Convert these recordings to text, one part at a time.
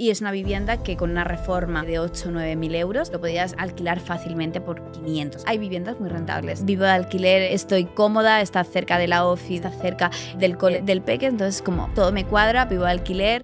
Y es una vivienda que con una reforma de 8 o 9 mil euros lo podías alquilar fácilmente por 500. Hay viviendas muy rentables. Vivo de alquiler, estoy cómoda, está cerca de la office, está cerca del cole, del peque, entonces como todo me cuadra, vivo de alquiler.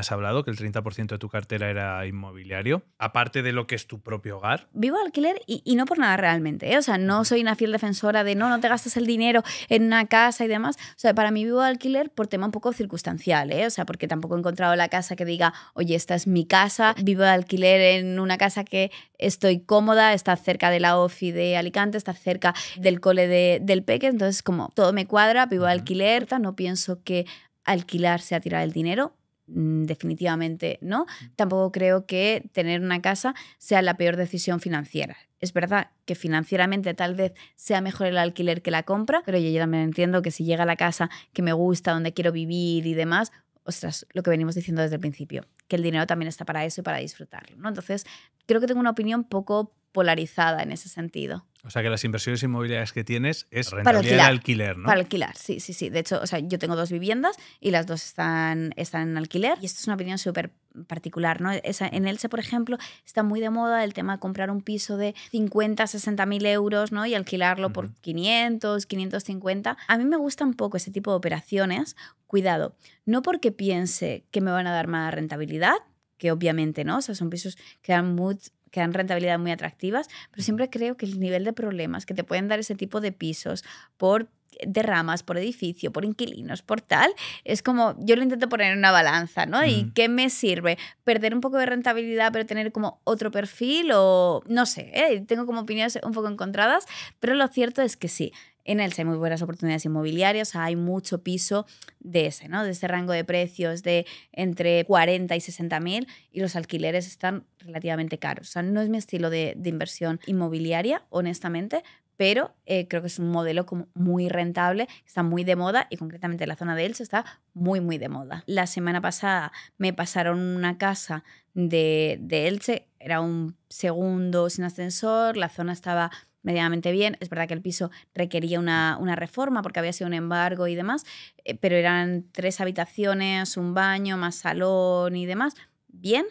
has hablado, que el 30% de tu cartera era inmobiliario, aparte de lo que es tu propio hogar. Vivo alquiler y, no por nada realmente. ¿eh? O sea, no soy una fiel defensora de no, no te gastas el dinero en una casa y demás. O sea, para mí vivo alquiler por tema un poco circunstancial, ¿eh? O sea, porque tampoco he encontrado la casa que diga, oye, esta es mi casa, vivo de alquiler en una casa que estoy cómoda, está cerca de la OFI de Alicante, está cerca del cole de, del Peque, entonces como todo me cuadra, vivo de alquiler, no pienso que alquilar sea tirar el dinero, Mm, definitivamente no. Mm. Tampoco creo que tener una casa sea la peor decisión financiera. Es verdad que financieramente tal vez sea mejor el alquiler que la compra, pero yo también entiendo que si llega a la casa que me gusta, donde quiero vivir y demás, ostras, lo que venimos diciendo desde el principio, que el dinero también está para eso y para disfrutarlo. Entonces, creo que tengo una opinión poco polarizada en ese sentido. O sea que las inversiones inmobiliarias que tienes es rentabilidad para alquiler, ¿no? Para alquilar, sí, sí, sí. De hecho, o sea, yo tengo dos viviendas y las dos están, están en alquiler. Y esto es una opinión súper particular, ¿no? en Elche, por ejemplo, está muy de moda el tema de comprar un piso de 50, 60 mil euros, ¿no? Y alquilarlo por 500, 550. A mí me gusta un poco ese tipo de operaciones. Cuidado, no porque piense que me van a dar más rentabilidad, que obviamente no, o sea, son pisos que dan mucho que dan rentabilidad muy atractivas, pero siempre creo que el nivel de problemas que te pueden dar ese tipo de pisos por de ramas por edificio, por inquilinos, por tal, es como yo lo intento poner en una balanza, ¿no? ¿Y mm. qué me sirve? ¿Perder un poco de rentabilidad pero tener como otro perfil o no sé? ¿eh? Tengo como opiniones un poco encontradas, pero lo cierto es que sí. En Elsa hay muy buenas oportunidades inmobiliarias, hay mucho piso de ese, ¿no? De ese rango de precios de entre 40 y 60 mil y los alquileres están relativamente caros. O sea, no es mi estilo de, de inversión inmobiliaria, honestamente, pero eh, creo que es un modelo como muy rentable, está muy de moda y concretamente la zona de Elche está muy, muy de moda. La semana pasada me pasaron una casa de, de Elche, era un segundo sin ascensor, la zona estaba medianamente bien. Es verdad que el piso requería una, reforma porque había sido un embargo y demás, eh, pero eran tres habitaciones, un baño, más salón y demás. Bien,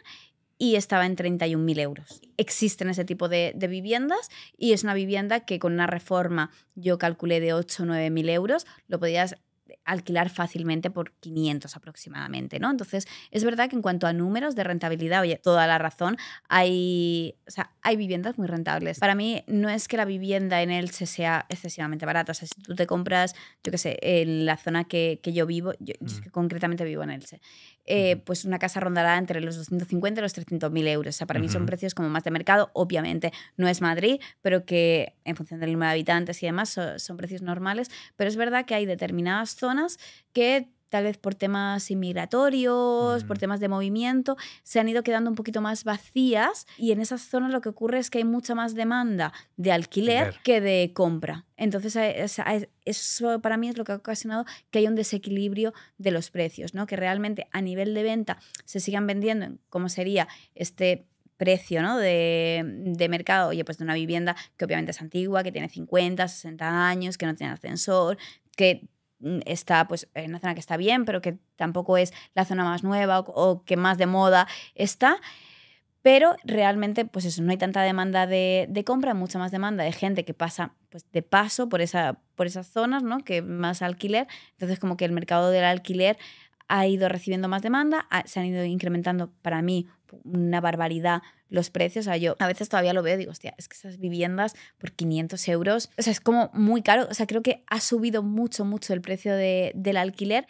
y estaba en 31.000 euros. Existen ese tipo de, viviendas y es una vivienda que con una reforma yo calculé de 8 o 9.000 euros, lo podías alquilar fácilmente por 500 aproximadamente, ¿no? Entonces, es verdad que en cuanto a números de rentabilidad, oye, toda la razón, hay, hay viviendas muy rentables. Para mí no es que la vivienda en Elche sea excesivamente barata. O sea, si tú te compras, yo qué sé, en eh, la zona que, yo vivo, yo, concretamente vivo en Elche, eh, pues una casa rondará entre los 250 y los 300 mil euros. O sea, para mí son precios como más de mercado, obviamente. No es Madrid, pero que en función del número de habitantes y demás son precios normales. Pero es verdad que hay determinadas zonas que tal vez por temas inmigratorios, por mm. temas de movimiento, se han ido quedando un poquito más vacías y en esas zonas lo que ocurre es que hay mucha más demanda de alquiler que de compra. Entonces, eh, eso para mí es lo que ha ocasionado que hay un desequilibrio de los precios, ¿no? Que realmente a nivel de venta se sigan vendiendo como sería este precio ¿no? de, mercado, oye, pues de una vivienda que obviamente es antigua, que tiene 50, 60 años, que no tiene ascensor, que Mm, está pues en una zona que está bien, pero que tampoco es la zona más nueva o, que más de moda está. Pero realmente, pues eso, no hay tanta demanda de, compra, mucha más demanda de gente que pasa pues, de paso por, esa, por esas zonas, ¿no? Que más alquiler. Entonces, como que el mercado del alquiler ha ido recibiendo más demanda, se han ido incrementando para mí una barbaridad los precios. O sea, yo a veces todavía lo veo y digo, hostia, es que esas viviendas por 500 euros, o sea, es como muy caro. O sea, creo que ha subido mucho, mucho el precio del alquiler